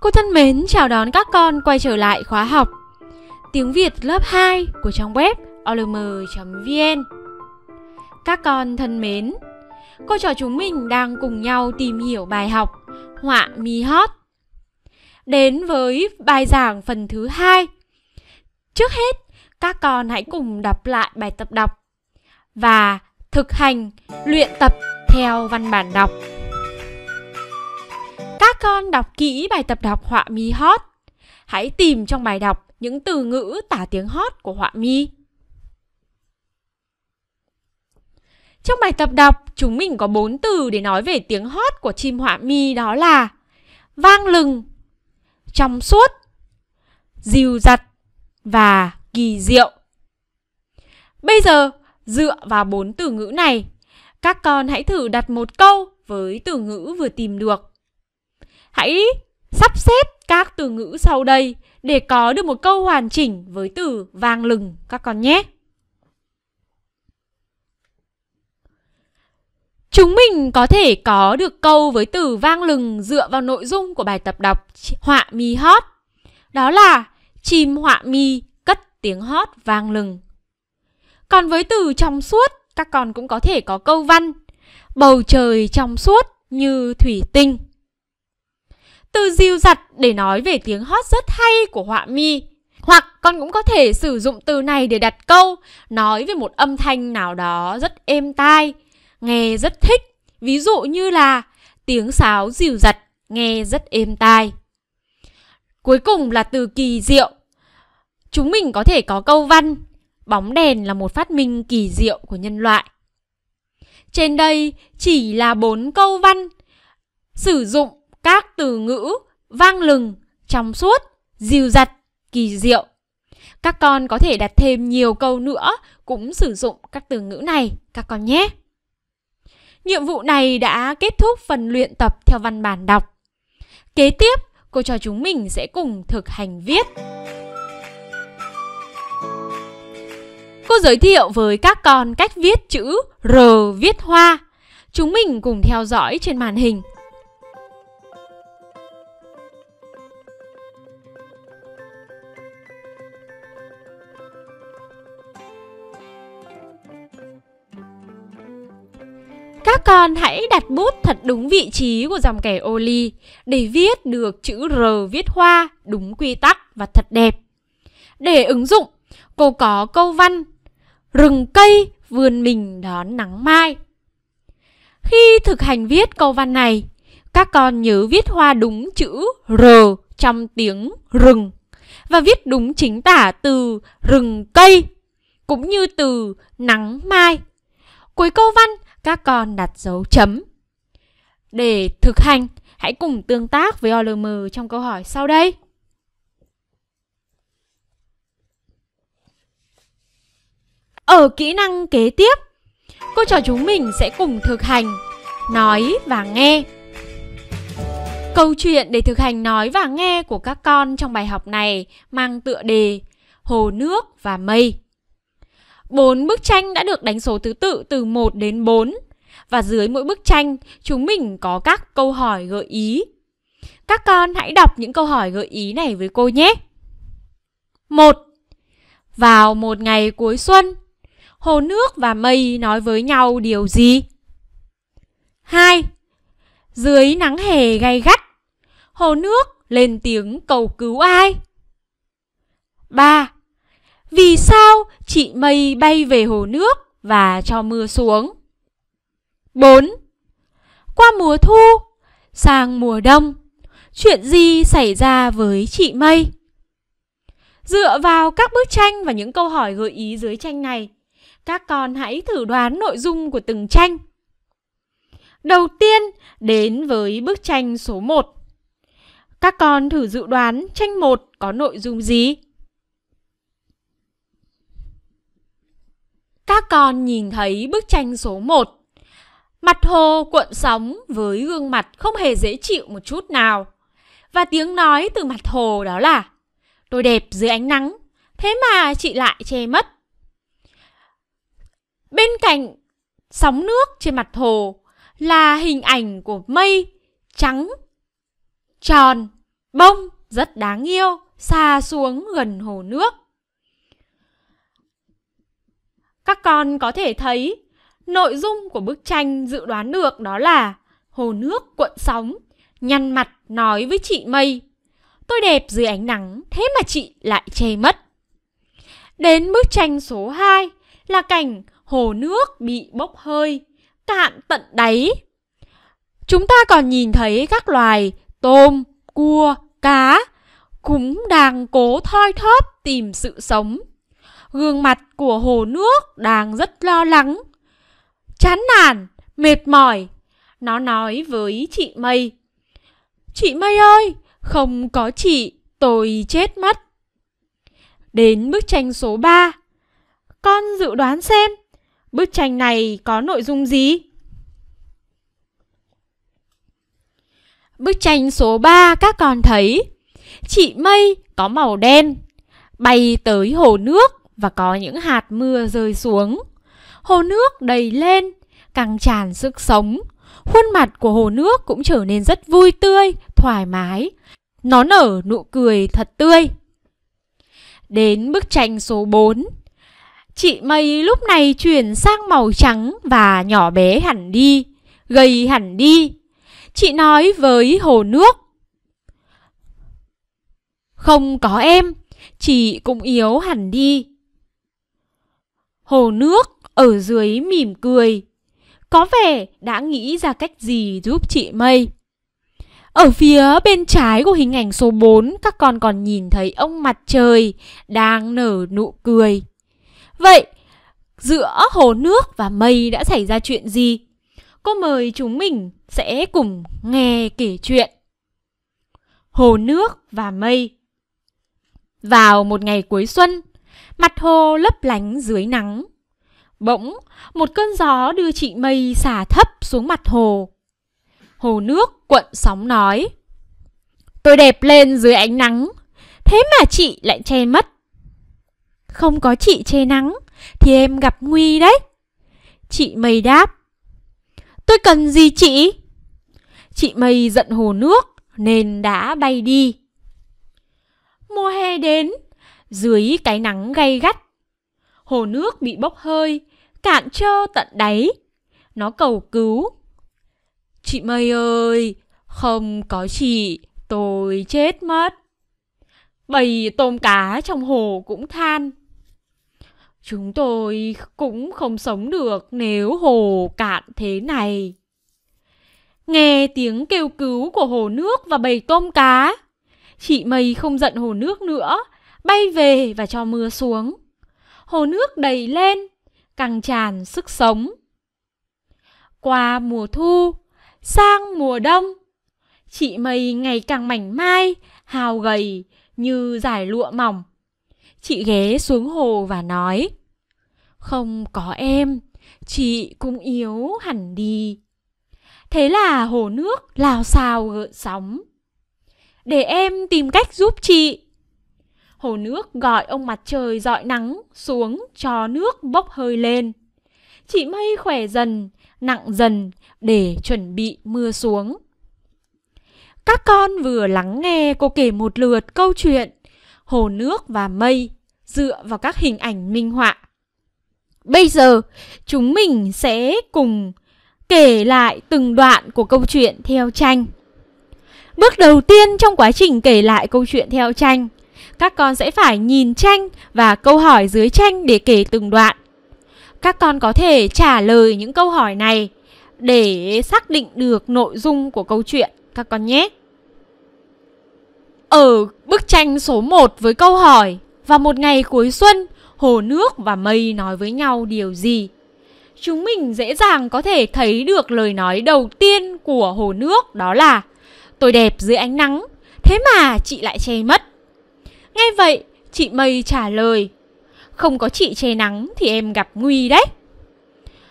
Cô thân mến chào đón các con quay trở lại khóa học Tiếng Việt lớp 2 của trang web olm.vn Các con thân mến, cô trò chúng mình đang cùng nhau tìm hiểu bài học Họa mi hót Đến với bài giảng phần thứ hai Trước hết, các con hãy cùng đọc lại bài tập đọc và thực hành luyện tập theo văn bản đọc các con đọc kỹ bài tập đọc họa mi hot. Hãy tìm trong bài đọc những từ ngữ tả tiếng hot của họa mi. Trong bài tập đọc, chúng mình có 4 từ để nói về tiếng hót của chim họa mi đó là vang lừng, trong suốt, dìu dặt và kỳ diệu. Bây giờ, dựa vào bốn từ ngữ này, các con hãy thử đặt một câu với từ ngữ vừa tìm được. Hãy sắp xếp các từ ngữ sau đây để có được một câu hoàn chỉnh với từ vang lừng các con nhé. Chúng mình có thể có được câu với từ vang lừng dựa vào nội dung của bài tập đọc họa mi hót. Đó là chim họa mi cất tiếng hót vang lừng. Còn với từ trong suốt, các con cũng có thể có câu văn bầu trời trong suốt như thủy tinh từ dìu dặt để nói về tiếng hót rất hay của họa mi. Hoặc con cũng có thể sử dụng từ này để đặt câu, nói về một âm thanh nào đó rất êm tai, nghe rất thích. Ví dụ như là tiếng sáo dìu dặt, nghe rất êm tai. Cuối cùng là từ kỳ diệu. Chúng mình có thể có câu văn Bóng đèn là một phát minh kỳ diệu của nhân loại. Trên đây chỉ là bốn câu văn sử dụng các từ ngữ vang lừng, trong suốt, dìu dặt, kỳ diệu. Các con có thể đặt thêm nhiều câu nữa cũng sử dụng các từ ngữ này các con nhé. Nhiệm vụ này đã kết thúc phần luyện tập theo văn bản đọc. Kế tiếp, cô cho chúng mình sẽ cùng thực hành viết. Cô giới thiệu với các con cách viết chữ R viết hoa. Chúng mình cùng theo dõi trên màn hình. Các con hãy đặt bút thật đúng vị trí của dòng kẻ ô ly để viết được chữ R viết hoa đúng quy tắc và thật đẹp. Để ứng dụng, cô có câu văn Rừng cây vườn mình đón nắng mai. Khi thực hành viết câu văn này, các con nhớ viết hoa đúng chữ R trong tiếng rừng và viết đúng chính tả từ rừng cây cũng như từ nắng mai. Cuối câu văn, các con đặt dấu chấm. Để thực hành, hãy cùng tương tác với OLM trong câu hỏi sau đây. Ở kỹ năng kế tiếp, cô trò chúng mình sẽ cùng thực hành nói và nghe. Câu chuyện để thực hành nói và nghe của các con trong bài học này mang tựa đề Hồ nước và mây. 4 bức tranh đã được đánh số thứ tự từ 1 đến 4 và dưới mỗi bức tranh chúng mình có các câu hỏi gợi ý. Các con hãy đọc những câu hỏi gợi ý này với cô nhé. 1. Vào một ngày cuối xuân, hồ nước và mây nói với nhau điều gì? 2. Dưới nắng hè gay gắt, hồ nước lên tiếng cầu cứu ai? 3. Vì sao chị mây bay về hồ nước và cho mưa xuống? 4. Qua mùa thu, sang mùa đông, chuyện gì xảy ra với chị mây? Dựa vào các bức tranh và những câu hỏi gợi ý dưới tranh này, các con hãy thử đoán nội dung của từng tranh. Đầu tiên, đến với bức tranh số 1. Các con thử dự đoán tranh 1 có nội dung gì? các con nhìn thấy bức tranh số 1. Mặt hồ cuộn sóng với gương mặt không hề dễ chịu một chút nào. Và tiếng nói từ mặt hồ đó là Tôi đẹp dưới ánh nắng, thế mà chị lại che mất. Bên cạnh sóng nước trên mặt hồ là hình ảnh của mây trắng, tròn, bông rất đáng yêu, xa xuống gần hồ nước. Các con có thể thấy nội dung của bức tranh dự đoán được đó là hồ nước cuộn sóng, nhăn mặt nói với chị Mây. Tôi đẹp dưới ánh nắng, thế mà chị lại che mất. Đến bức tranh số 2 là cảnh hồ nước bị bốc hơi, cạn tận đáy. Chúng ta còn nhìn thấy các loài tôm, cua, cá cũng đang cố thoi thóp tìm sự sống Gương mặt của hồ nước đang rất lo lắng. Chán nản, mệt mỏi. Nó nói với chị Mây. Chị Mây ơi, không có chị, tôi chết mất. Đến bức tranh số 3. Con dự đoán xem, bức tranh này có nội dung gì? Bức tranh số 3 các con thấy Chị Mây có màu đen Bay tới hồ nước và có những hạt mưa rơi xuống. Hồ nước đầy lên, càng tràn sức sống. Khuôn mặt của hồ nước cũng trở nên rất vui tươi, thoải mái. Nó nở nụ cười thật tươi. Đến bức tranh số 4. Chị Mây lúc này chuyển sang màu trắng và nhỏ bé hẳn đi, gầy hẳn đi. Chị nói với hồ nước. Không có em, chị cũng yếu hẳn đi hồ nước ở dưới mỉm cười. Có vẻ đã nghĩ ra cách gì giúp chị Mây. Ở phía bên trái của hình ảnh số 4, các con còn nhìn thấy ông mặt trời đang nở nụ cười. Vậy, giữa hồ nước và mây đã xảy ra chuyện gì? Cô mời chúng mình sẽ cùng nghe kể chuyện. Hồ nước và mây Vào một ngày cuối xuân, mặt hồ lấp lánh dưới nắng. Bỗng, một cơn gió đưa chị Mây xả thấp xuống mặt hồ. Hồ nước cuộn sóng nói. Tôi đẹp lên dưới ánh nắng, thế mà chị lại che mất. Không có chị che nắng, thì em gặp nguy đấy. Chị Mây đáp. Tôi cần gì chị? Chị Mây giận hồ nước nên đã bay đi. Mùa hè đến, dưới cái nắng gay gắt. Hồ nước bị bốc hơi, cạn trơ tận đáy. Nó cầu cứu. Chị Mây ơi, không có chị, tôi chết mất. Bầy tôm cá trong hồ cũng than. Chúng tôi cũng không sống được nếu hồ cạn thế này. Nghe tiếng kêu cứu của hồ nước và bầy tôm cá, chị Mây không giận hồ nước nữa bay về và cho mưa xuống. Hồ nước đầy lên, càng tràn sức sống. Qua mùa thu, sang mùa đông, chị mây ngày càng mảnh mai, hào gầy như giải lụa mỏng. Chị ghé xuống hồ và nói, không có em, chị cũng yếu hẳn đi. Thế là hồ nước lao xao gợn sóng. Để em tìm cách giúp chị. Hồ nước gọi ông mặt trời dọi nắng xuống cho nước bốc hơi lên. Chị mây khỏe dần, nặng dần để chuẩn bị mưa xuống. Các con vừa lắng nghe cô kể một lượt câu chuyện Hồ nước và mây dựa vào các hình ảnh minh họa. Bây giờ chúng mình sẽ cùng kể lại từng đoạn của câu chuyện theo tranh. Bước đầu tiên trong quá trình kể lại câu chuyện theo tranh các con sẽ phải nhìn tranh và câu hỏi dưới tranh để kể từng đoạn. Các con có thể trả lời những câu hỏi này để xác định được nội dung của câu chuyện các con nhé. Ở bức tranh số 1 với câu hỏi Vào một ngày cuối xuân, hồ nước và mây nói với nhau điều gì? Chúng mình dễ dàng có thể thấy được lời nói đầu tiên của hồ nước đó là Tôi đẹp dưới ánh nắng, thế mà chị lại che mất Nghe vậy, chị Mây trả lời. Không có chị che nắng thì em gặp nguy đấy.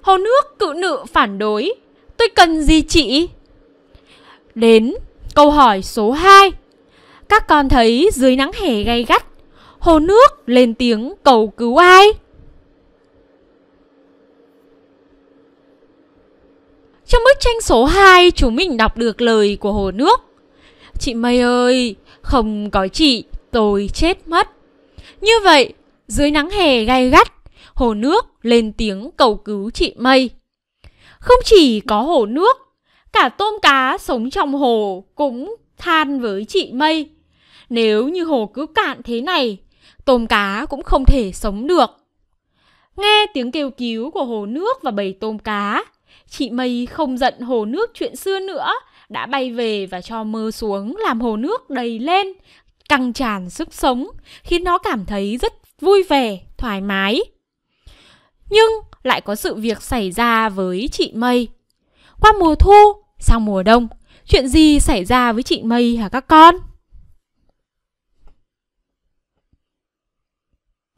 Hồ nước cự nữ phản đối. Tôi cần gì chị? Đến câu hỏi số 2. Các con thấy dưới nắng hè gay gắt, hồ nước lên tiếng cầu cứu ai? Trong bức tranh số 2, chúng mình đọc được lời của hồ nước. Chị Mây ơi, không có chị tôi chết mất. Như vậy, dưới nắng hè gay gắt, hồ nước lên tiếng cầu cứu chị Mây. Không chỉ có hồ nước, cả tôm cá sống trong hồ cũng than với chị Mây. Nếu như hồ cứ cạn thế này, tôm cá cũng không thể sống được. Nghe tiếng kêu cứu của hồ nước và bầy tôm cá, chị Mây không giận hồ nước chuyện xưa nữa, đã bay về và cho mưa xuống làm hồ nước đầy lên, căng tràn sức sống, khiến nó cảm thấy rất vui vẻ, thoải mái. Nhưng lại có sự việc xảy ra với chị Mây. Qua mùa thu, sang mùa đông, chuyện gì xảy ra với chị Mây hả các con?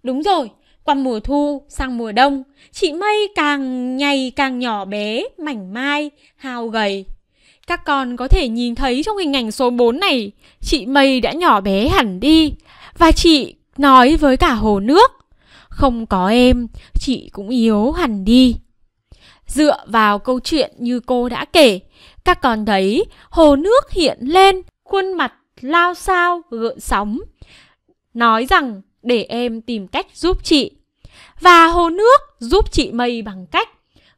Đúng rồi, qua mùa thu sang mùa đông, chị Mây càng nhầy càng nhỏ bé, mảnh mai, hao gầy. Các con có thể nhìn thấy trong hình ảnh số 4 này, chị Mây đã nhỏ bé hẳn đi và chị nói với cả hồ nước, không có em, chị cũng yếu hẳn đi. Dựa vào câu chuyện như cô đã kể, các con thấy hồ nước hiện lên, khuôn mặt lao sao gợn sóng, nói rằng để em tìm cách giúp chị. Và hồ nước giúp chị Mây bằng cách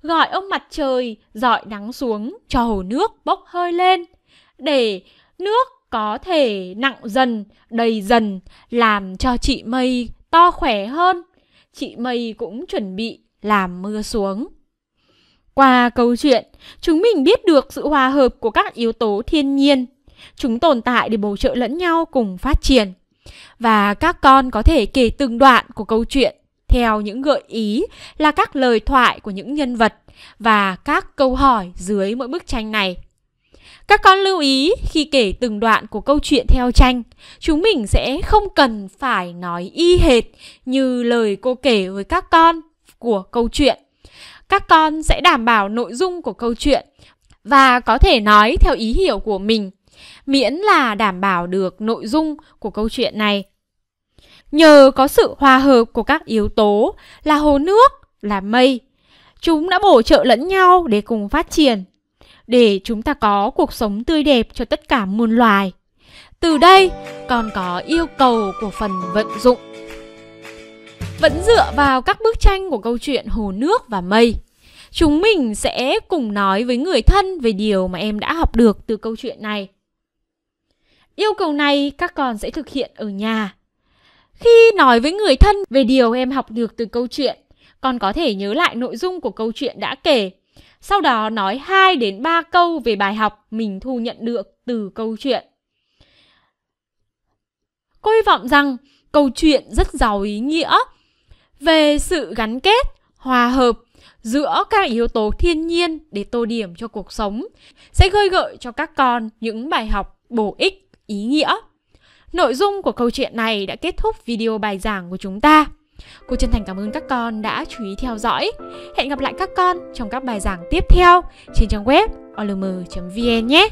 gọi ông mặt trời dọi nắng xuống cho hồ nước bốc hơi lên để nước có thể nặng dần, đầy dần làm cho chị Mây to khỏe hơn. Chị Mây cũng chuẩn bị làm mưa xuống. Qua câu chuyện, chúng mình biết được sự hòa hợp của các yếu tố thiên nhiên. Chúng tồn tại để bổ trợ lẫn nhau cùng phát triển. Và các con có thể kể từng đoạn của câu chuyện theo những gợi ý là các lời thoại của những nhân vật và các câu hỏi dưới mỗi bức tranh này. Các con lưu ý khi kể từng đoạn của câu chuyện theo tranh, chúng mình sẽ không cần phải nói y hệt như lời cô kể với các con của câu chuyện. Các con sẽ đảm bảo nội dung của câu chuyện và có thể nói theo ý hiểu của mình, miễn là đảm bảo được nội dung của câu chuyện này nhờ có sự hòa hợp của các yếu tố là hồ nước, là mây. Chúng đã bổ trợ lẫn nhau để cùng phát triển, để chúng ta có cuộc sống tươi đẹp cho tất cả muôn loài. Từ đây còn có yêu cầu của phần vận dụng. Vẫn dựa vào các bức tranh của câu chuyện hồ nước và mây, chúng mình sẽ cùng nói với người thân về điều mà em đã học được từ câu chuyện này. Yêu cầu này các con sẽ thực hiện ở nhà khi nói với người thân về điều em học được từ câu chuyện, con có thể nhớ lại nội dung của câu chuyện đã kể. Sau đó nói 2 đến 3 câu về bài học mình thu nhận được từ câu chuyện. Cô hy vọng rằng câu chuyện rất giàu ý nghĩa về sự gắn kết, hòa hợp giữa các yếu tố thiên nhiên để tô điểm cho cuộc sống sẽ gợi gợi cho các con những bài học bổ ích, ý nghĩa. Nội dung của câu chuyện này đã kết thúc video bài giảng của chúng ta. Cô chân thành cảm ơn các con đã chú ý theo dõi. Hẹn gặp lại các con trong các bài giảng tiếp theo trên trang web olm.vn e nhé.